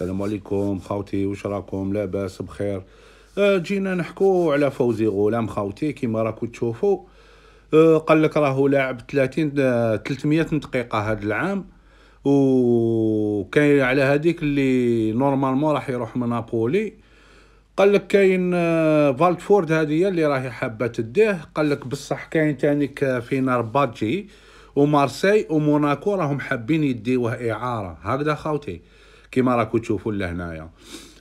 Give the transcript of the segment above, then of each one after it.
السلام عليكم خاوتي واش راكم لاباس بخير آه، جينا نحكو على فوزي غلام خاوتي كيما راكو تشوفوا آه، قال لك راهو لاعب 30 300 دقيقه هذا العام وكاين على هذيك اللي نورمالمون راح يروح من نابولي قال لك كاين آه، فالتفورد هذه اللي راهي حابه تديه قال لك بصح كاين تانيك فينار بادجي ومارسي وموناكو راهم حابين يديوه اعاره هكذا خاوتي كيما راكو تشوفوا لهنايا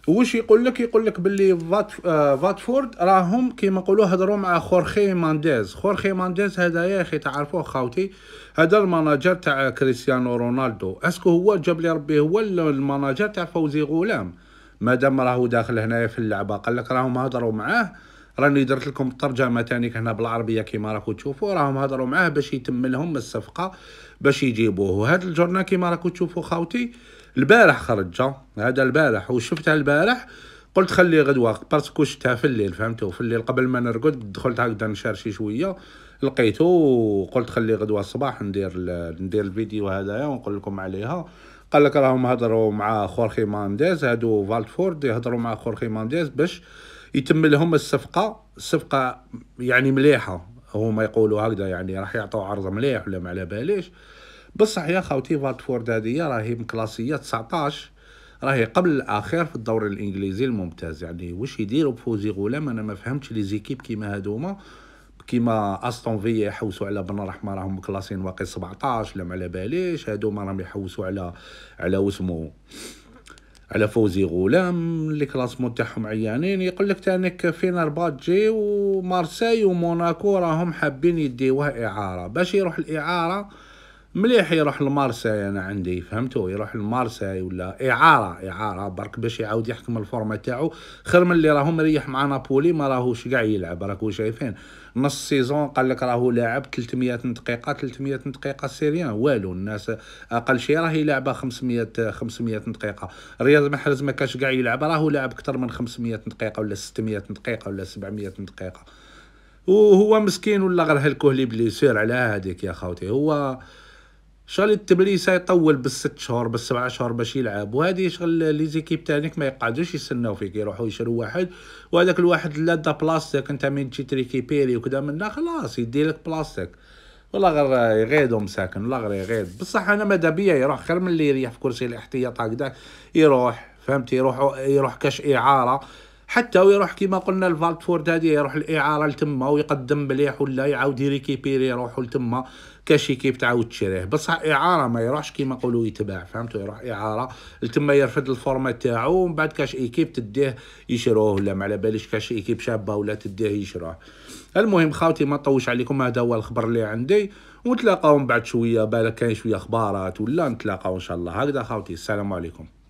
وش يقول لك يقول لك باللي فات آه، فاتفورد راهم كيما نقولوا هضروا مع خورخي مانديز خورخي مانديز هذا يا اخي تعرفوه خاوتي هذا المناجر تاع كريستيانو رونالدو اسكو هو جاب لي ربي هو المناجر تاع فوزي غلام مادام راهو داخل هنايا في اللعبه قال لك راهم هضروا معاه راني درت لكم الترجمه تانيك هنا بالعربيه كيما راكو تشوفوا راهم هضروا معاه باش يتم لهم الصفقه باش يجيبوه وهذا الجورنال كيما راكو تشوفوا خاوتي البارح خرج هذا البارح وشفتها البارح قلت خلي غدوه باسكو شفتها في الليل فهمتو في الليل قبل ما نرقد دخلت هكذا نشار شي شويه لقيته وقلت خلي غدوه الصباح ندير ندير الفيديو هذايا ونقول لكم عليها قال لك راهم هضروا مع خورخي مانديز هادو فالتفورد يهضروا مع خورخي مانديز باش يتم لهم الصفقه صفقه يعني مليحه هما يقولوا هكذا يعني راح يعطوا عرض مليح ولا ما على باليش بصح يا خوتي فاتفورد هذه راهي كلاسيه 19 راهي قبل الاخير في الدوري الانجليزي الممتاز يعني واش يديروا بفوزي غلام انا ما فهمتش لي زيكيب كيما هادوما كيما استون فيا يحوسوا على بن رحمه راهم كلاسين واقي 17 لا ما على باليش هادوما راهم يحوسوا على على وسمو على فوزي غلام اللي كلاسمون تاعهم عيانين يقول لك تانيك فينرباتجي ومارساي وموناكو راهم حابين يديوها اعاره باش يروح الاعاره مليح يروح لمارساي انا عندي فهمتوا يروح لمارساي ولا اعاره اعاره برك باش يعاود يحكم الفورمه تاعو خير من اللي راهو مريح مع نابولي ما راهوش كاع يلعب راكو شايفين نص سيزون قال لك راهو لاعب 300 دقيقه 300 دقيقه سيريان والو الناس اقل شيء راهي لعبه 500 500 دقيقه رياض محرز ما كاش كاع يلعب راهو لاعب اكثر من 500 دقيقه ولا 600 دقيقه ولا 700 دقيقه وهو مسكين ولا غير هلكوه لي بليسير على هذيك يا خوتي هو شغل التبليسه يطول بالست شهور بالسبعة شهور باش يلعب وهذه شغل لي زيكيب تاعك ما يقعدوش يستناو فيك يروحوا يشرو واحد وهذاك الواحد لا دا بلاستيك انت من تجي تريكيبيري وكذا من خلاص يديلك بلاستيك والله غير يغيدو مساكن والله غير يغيد بصح انا ماذا بيا يروح خير من اللي يريح في كرسي الاحتياط هكذا يروح فهمتي يروح يروح كاش اعاره حتى ويروح كيما قلنا الفالتفورد هذه يروح الاعاره لتما ويقدم مليح ولا يعاود يريكيبيري يروحوا لتما كاش كيف تعاود تشريه بصح اعاره ما يروحش كيما نقولو يتباع فهمتوا يروح اعاره لتما يرفد الفورمه تاعو ومن بعد كاش ايكيب تديه يشروه ولا ما على باليش كاش ايكيب شابه ولا تديه يشروه المهم خاوتي ما نطوش عليكم هذا هو الخبر اللي عندي ونتلاقاو من بعد شويه بالك كاين شويه اخبارات ولا نتلاقاو ان شاء الله هكذا خاوتي السلام عليكم